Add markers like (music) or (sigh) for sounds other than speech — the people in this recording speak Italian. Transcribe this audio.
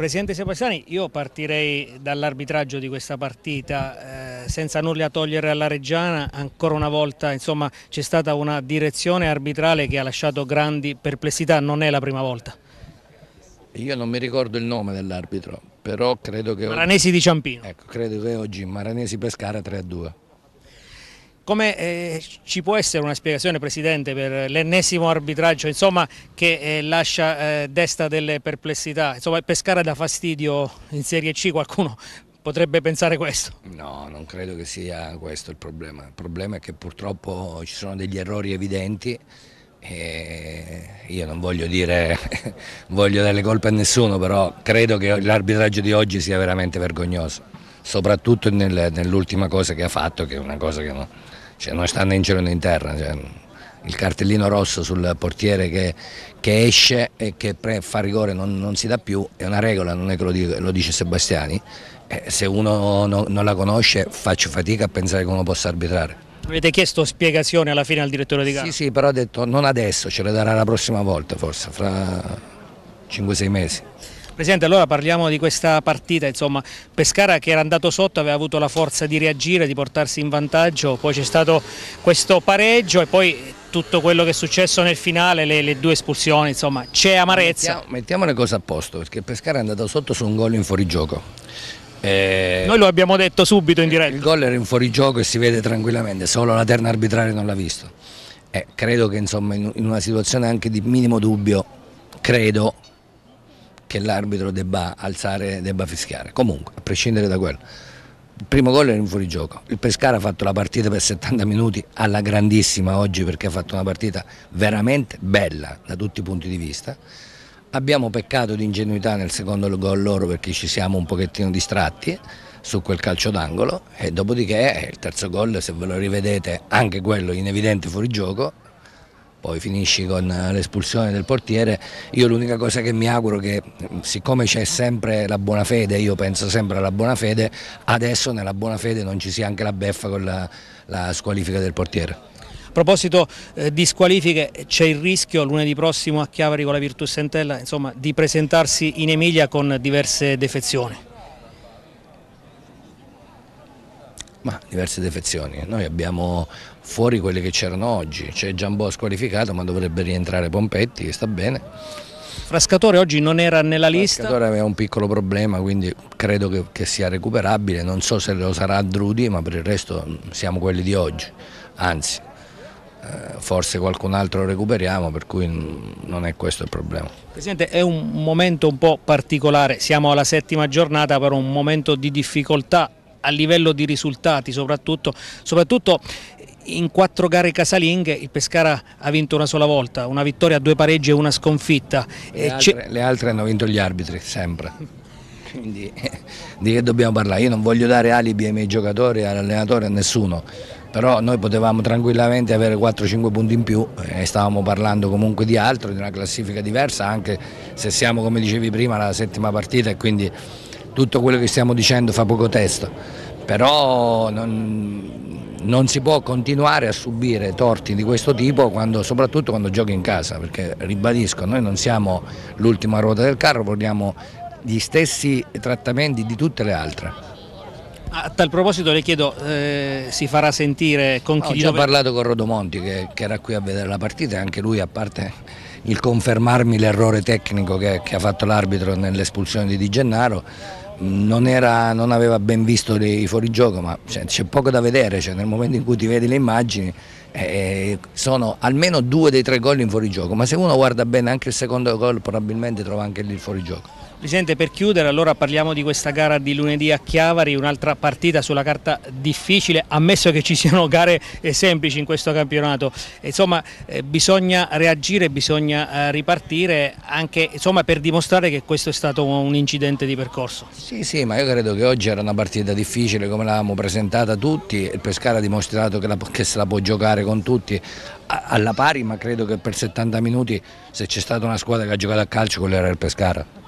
Presidente Sebastiani, io partirei dall'arbitraggio di questa partita, eh, senza nulla togliere alla Reggiana, ancora una volta c'è stata una direzione arbitrale che ha lasciato grandi perplessità, non è la prima volta. Io non mi ricordo il nome dell'arbitro, però credo che... Maranesi oggi, di Ciampino. Ecco, credo che oggi Maranesi Pescara 3-2. a come eh, ci può essere una spiegazione Presidente per l'ennesimo arbitraggio insomma, che eh, lascia eh, desta delle perplessità? Insomma, Pescara dà fastidio in Serie C, qualcuno potrebbe pensare questo? No, non credo che sia questo il problema. Il problema è che purtroppo ci sono degli errori evidenti e io non voglio dire, (laughs) voglio dare le colpe a nessuno, però credo che l'arbitraggio di oggi sia veramente vergognoso, soprattutto nel, nell'ultima cosa che ha fatto, che è una cosa che non cioè, non stanno né in cielo né in terra. Cioè, il cartellino rosso sul portiere che, che esce e che pre, fa rigore non, non, si dà più è una regola, non è che lo, dico, lo dice Sebastiani. Eh, se uno no, non la conosce faccio fatica a pensare che uno possa arbitrare. Avete chiesto spiegazioni alla fine al direttore di gara? Sì, sì, però ha detto non adesso, ce le darà la prossima volta forse, fra 5-6 mesi. Presidente, allora parliamo di questa partita, insomma, Pescara che era andato sotto aveva avuto la forza di reagire, di portarsi in vantaggio, poi c'è stato questo pareggio e poi tutto quello che è successo nel finale, le, le due espulsioni, insomma, c'è amarezza. Mettiamo, mettiamo le cose a posto, perché Pescara è andato sotto su un gol in fuorigioco. Eh, Noi lo abbiamo detto subito in diretta. Il gol era in fuorigioco e si vede tranquillamente, solo la terna arbitraria non l'ha visto. Eh, credo che insomma in una situazione anche di minimo dubbio, credo che l'arbitro debba alzare, debba fischiare. Comunque, a prescindere da quello, il primo gol era un fuorigioco. Il Pescara ha fatto la partita per 70 minuti alla grandissima oggi perché ha fatto una partita veramente bella da tutti i punti di vista. Abbiamo peccato di ingenuità nel secondo gol loro perché ci siamo un pochettino distratti su quel calcio d'angolo e dopodiché eh, il terzo gol, se ve lo rivedete, anche quello in evidente fuorigioco, poi finisci con eh, l'espulsione del portiere, io l'unica cosa che mi auguro è che siccome c'è sempre la buona fede, io penso sempre alla buona fede, adesso nella buona fede non ci sia anche la beffa con la, la squalifica del portiere. A proposito eh, di squalifiche, c'è il rischio lunedì prossimo a Chiavari con la Virtus Sentella insomma, di presentarsi in Emilia con diverse defezioni? Ma diverse defezioni, noi abbiamo fuori quelle che c'erano oggi, c'è Giambò squalificato ma dovrebbe rientrare Pompetti che sta bene. Frascatore oggi non era nella lista? Frascatore aveva un piccolo problema quindi credo che, che sia recuperabile, non so se lo sarà a Drudi ma per il resto mm, siamo quelli di oggi, anzi eh, forse qualcun altro lo recuperiamo per cui mm, non è questo il problema. Presidente è un momento un po' particolare, siamo alla settima giornata per un momento di difficoltà a livello di risultati soprattutto, soprattutto in quattro gare casalinghe il Pescara ha vinto una sola volta, una vittoria, due pareggi e una sconfitta. Le eh, altre, le altre hanno vinto gli arbitri, sempre. Quindi (laughs) di che dobbiamo parlare? Io non voglio dare alibi ai miei giocatori, all'allenatore, a nessuno, però noi potevamo tranquillamente avere 4-5 punti in più e eh, stavamo parlando comunque di altro, di una classifica diversa, anche se siamo, come dicevi prima, alla settima partita e quindi tutto quello che stiamo dicendo fa poco testo, però non, non si può continuare a subire torti di questo tipo quando, soprattutto quando giochi in casa, perché ribadisco, noi non siamo l'ultima ruota del carro, vogliamo gli stessi trattamenti di tutte le altre. A tal proposito le chiedo, eh, si farà sentire con chi... Ho già parlato con Rodomonti che, che, era qui a vedere la partita e anche lui, a parte il confermarmi l'errore tecnico che, che ha fatto l'arbitro nell'espulsione di Di Gennaro, non, era, non, aveva ben visto i fuorigioco, ma cioè, c'è poco da vedere, cioè nel momento in cui ti vedi le immagini eh, sono almeno due dei tre gol in fuorigioco, ma se uno guarda bene anche il secondo gol probabilmente trova anche lì il fuorigioco. Presidente, per chiudere allora parliamo di questa gara di lunedì a Chiavari, un'altra partita sulla carta difficile, ammesso che ci siano gare eh, semplici in questo campionato. Insomma, eh, bisogna reagire, bisogna eh, ripartire anche insomma, per dimostrare che questo è stato un incidente di percorso. Sì, sì, ma io credo che oggi era una partita difficile come l'avevamo presentata tutti, il Pescara ha dimostrato che, la, che se la può giocare con tutti alla pari, ma credo che per 70 minuti se c'è stata una squadra che ha giocato a calcio quella era il Pescara.